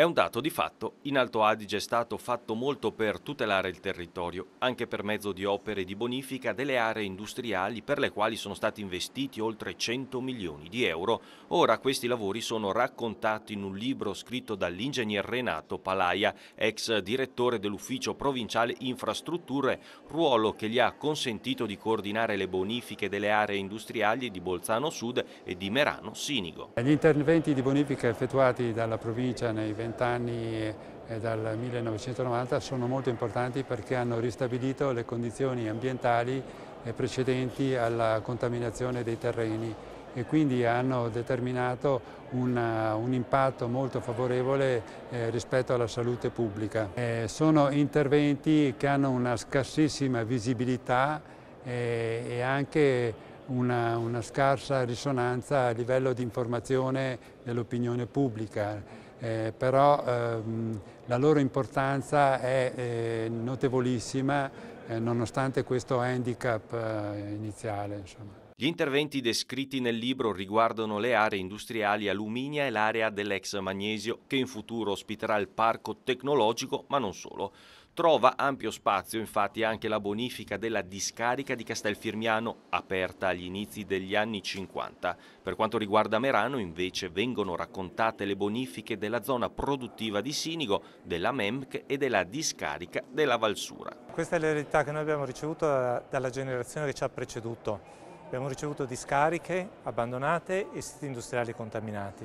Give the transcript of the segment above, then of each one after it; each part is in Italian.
È un dato di fatto, in Alto Adige è stato fatto molto per tutelare il territorio, anche per mezzo di opere di bonifica delle aree industriali per le quali sono stati investiti oltre 100 milioni di euro. Ora questi lavori sono raccontati in un libro scritto dall'ingegner Renato Palaia, ex direttore dell'Ufficio Provinciale Infrastrutture, ruolo che gli ha consentito di coordinare le bonifiche delle aree industriali di Bolzano Sud e di Merano Sinigo. Gli interventi di bonifica effettuati dalla provincia nei 20 vent'anni e eh, dal 1990 sono molto importanti perché hanno ristabilito le condizioni ambientali eh, precedenti alla contaminazione dei terreni e quindi hanno determinato una, eh, un impatto molto favorevole eh, rispetto alla salute pubblica. Eh, sono interventi che hanno una scarsissima visibilità eh, e anche una, una scarsa risonanza a livello di informazione dell'opinione pubblica eh, però ehm, la loro importanza è eh, notevolissima eh, nonostante questo handicap eh, iniziale. Insomma. Gli interventi descritti nel libro riguardano le aree industriali Aluminia e l'area dell'ex magnesio che in futuro ospiterà il parco tecnologico ma non solo. Trova ampio spazio infatti anche la bonifica della discarica di Castelfirmiano, aperta agli inizi degli anni 50. Per quanto riguarda Merano invece vengono raccontate le bonifiche della zona produttiva di Sinigo, della MEMC e della discarica della Valsura. Questa è l'eredità che noi abbiamo ricevuto eh, dalla generazione che ci ha preceduto. Abbiamo ricevuto discariche abbandonate e siti industriali contaminati.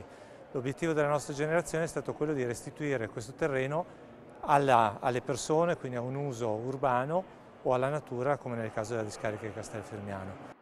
L'obiettivo della nostra generazione è stato quello di restituire questo terreno alla, alle persone, quindi a un uso urbano o alla natura come nel caso della discarica di Castelfermiano.